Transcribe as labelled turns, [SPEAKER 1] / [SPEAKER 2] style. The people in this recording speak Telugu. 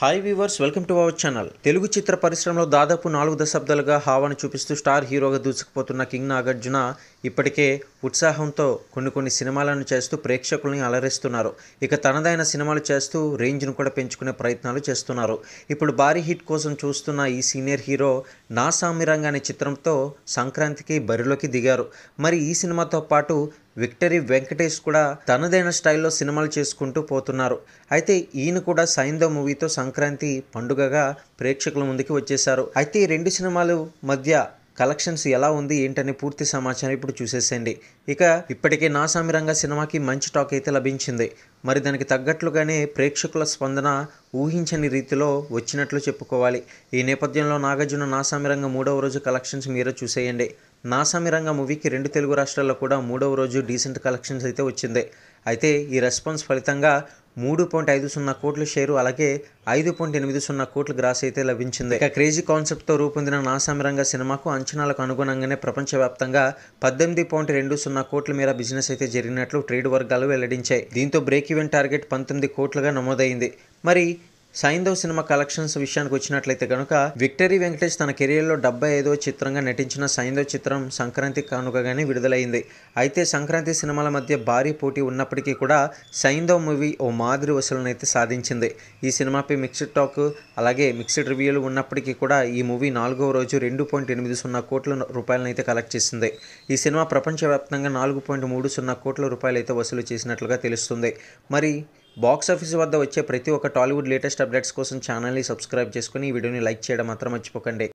[SPEAKER 1] hi viewers welcome to our channel Telugu చిత్ర పరిశ్రమలో దాదాపు నాలుగు దశాబ్దాలుగా హావాను చూపిస్తూ స్టార్ హీరోగా దూసుకుపోతున్న కింగ్ నాగార్జున ఇప్పటికే ఉత్సాహంతో కొన్ని కొన్ని సినిమాలను చేస్తూ ప్రేక్షకుల్ని అలరిస్తున్నారు ఇక తనదైన సినిమాలు చేస్తూ రేంజ్ను కూడా పెంచుకునే ప్రయత్నాలు చేస్తున్నారు ఇప్పుడు భారీ హిట్ కోసం చూస్తున్న ఈ సీనియర్ హీరో నా సామిరంగ అనే చిత్రంతో సంక్రాంతికి బరిలోకి దిగారు మరి ఈ సినిమాతో పాటు విక్టరీ వెంకటేష్ కూడా తనదైన స్టైల్లో సినిమాలు చేసుకుంటూ పోతున్నారు అయితే ఈయన కూడా సైందో మూవీతో సంక్రాంతి పండుగగా ప్రేక్షకుల ముందుకి వచ్చేశారు అయితే ఈ రెండు సినిమాలు మధ్య కలెక్షన్స్ ఎలా ఉంది ఏంటనే పూర్తి సమాచారం ఇప్పుడు చూసేసేయండి ఇక ఇప్పటికే నాసామి రంగ సినిమాకి మంచి టాక్ అయితే లభించింది మరి దానికి తగ్గట్లుగానే ప్రేక్షకుల స్పందన ఊహించని రీతిలో వచ్చినట్లు చెప్పుకోవాలి ఈ నేపథ్యంలో నాగార్జున నాసామి రంగ మూడవ రోజు కలెక్షన్స్ మీరే చూసేయండి నాసామి రంగ మూవీకి రెండు తెలుగు రాష్ట్రాల్లో కూడా మూడవ రోజు డీసెంట్ కలెక్షన్స్ అయితే వచ్చింది అయితే ఈ రెస్పాన్స్ ఫలితంగా మూడు పాయింట్ ఐదు సున్నా కోట్ల షేరు అలాగే ఐదు పాయింట్ ఎనిమిది సున్నా కోట్ల గ్రాస్ అయితే లభించింది ఇక క్రేజీ కాన్సెప్ట్తో రూపొందిన నాసామిరంగ సినిమాకు అంచనాలకు అనుగుణంగానే ప్రపంచవ్యాప్తంగా పద్దెనిమిది పాయింట్ రెండు సున్నా కోట్ల మేర బిజినెస్ అయితే జరిగినట్లు ట్రేడ్ వర్గాలు వెల్లడించాయి దీంతో బ్రేక్ ఈవెన్ టార్గెట్ పంతొమ్మిది కోట్లుగా నమోదైంది మరి సైందవ్ సినిమా కలెక్షన్స్ విషయానికి వచ్చినట్లయితే కనుక విక్టరీ వెంకటేష్ తన కెరియర్లో డెబ్బై ఐదో చిత్రంగా నటించిన సైందవ్ చిత్రం సంక్రాంతి కానుకగానే విడుదలైంది అయితే సంక్రాంతి సినిమాల మధ్య భారీ పోటీ ఉన్నప్పటికీ కూడా సైందవ్ మూవీ ఓ మాదిరి వసూలనైతే సాధించింది ఈ సినిమాపై మిక్స్డ్ టాక్ అలాగే మిక్స్డ్ రివ్యూలు ఉన్నప్పటికీ కూడా ఈ మూవీ నాలుగవ రోజు రెండు పాయింట్ ఎనిమిది సున్నా కోట్ల రూపాయలనైతే కలెక్ట్ చేసింది ఈ సినిమా ప్రపంచవ్యాప్తంగా నాలుగు పాయింట్ మూడు సున్నా కోట్ల రూపాయలైతే వసూలు చేసినట్లుగా తెలుస్తుంది మరి బాక్స్ ఆఫీస్ వద్ద వచ్చే ప్రతి ఒక్క టాలీవుడ్ లేటెస్ట్ అప్డేట్స్ కోసం ఛానల్ని సబ్స్క్రైబ్ చేసుకుని ఈ వీడియోని లైక్ చేయడం మాత్రం మర్చిపోకండి